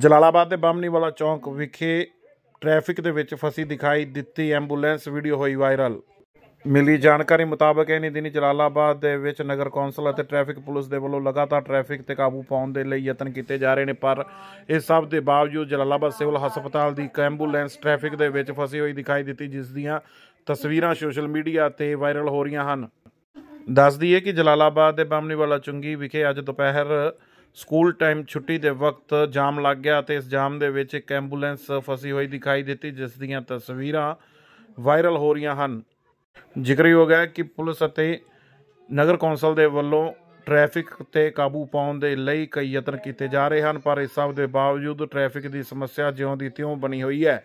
ਜਲਾਲਾਬਾਦ ਦੇ ਬਾਮਨੀ ਵਾਲਾ ਚੌਂਕ ਵਿਖੇ ਟ੍ਰੈਫਿਕ ਦੇ ਵਿੱਚ ਫਸੀ ਦਿਖਾਈ ਦਿੱਤੀ ਐਂਬੂਲੈਂਸ ਵੀਡੀਓ ਹੋਈ ਵਾਇਰਲ ਮਿਲੀ ਜਾਣਕਾਰੀ ਮੁਤਾਬਕ ਇਨੀ ਦਿਨੀ ਜਲਾਲਾਬਾਦ ਦੇ ਵਿੱਚ ਨਗਰ ਕੌਂਸਲ ਅਤੇ ਟ੍ਰੈਫਿਕ ਪੁਲਿਸ ਦੇ ਵੱਲੋਂ ਲਗਾਤਾਰ ਟ੍ਰੈਫਿਕ ਤੇ ਕਾਬੂ ਪਾਉਣ ਦੇ ਲਈ ਯਤਨ ਕੀਤੇ ਜਾ ਰਹੇ ਨੇ ਪਰ ਇਹ ਸਭ ਦੇ ਬਾਵਜੂਦ ਜਲਾਲਾਬਾਦ ਸਿਵਲ ਹਸਪਤਾਲ ਦੀ ਐਂਬੂਲੈਂਸ ਟ੍ਰੈਫਿਕ ਦੇ ਵਿੱਚ ਫਸੀ ਹੋਈ ਦਿਖਾਈ ਦਿੱਤੀ ਜਿਸ ਦੀਆਂ ਤਸਵੀਰਾਂ ਸੋਸ਼ਲ ਮੀਡੀਆ ਤੇ ਵਾਇਰਲ ਹੋ ਰਹੀਆਂ ਹਨ ਦੱਸ ਦਈਏ ਕਿ ਜਲਾਲਾਬਾਦ ਦੇ ਵਾਲਾ ਚੁੰਗੀ ਵਿਖੇ ਅੱਜ ਦੁਪਹਿਰ ਸਕੂਲ ਟਾਈਮ ਛੁੱਟੀ ਦੇ ਵਕਤ ਜਾਮ ਲੱਗ ਗਿਆ ਤੇ ਇਸ ਜਾਮ ਦੇ ਵਿੱਚ ਇੱਕ ਐਂਬੂਲੈਂਸ ਫਸੀ ਹੋਈ ਦਿਖਾਈ ਦਿੱਤੀ ਜਿਸ ਦੀਆਂ ਤਸਵੀਰਾਂ ਵਾਇਰਲ ਹੋ ਰਹੀਆਂ ਹਨ ਜ਼ਿਕਰਯੋਗ ਹੈ ਕਿ ਪੁਲਿਸ ਅਤੇ ਨਗਰ ਕੌਂਸਲ ਦੇ ਵੱਲੋਂ ਟ੍ਰੈਫਿਕ ਤੇ ਕਾਬੂ ਪਾਉਣ ਦੇ ਲਈ ਕਈ ਯਤਨ ਕੀਤੇ ਜਾ ਰਹੇ ਹਨ ਪਰ ਇਸ ਸਭ ਦੇ ਬਾਵਜੂਦ ਟ੍ਰੈਫਿਕ ਦੀ ਸਮੱਸਿਆ ਜਿਉਂ ਦੀ ਤਿਉਂ ਬਣੀ ਹੋਈ ਹੈ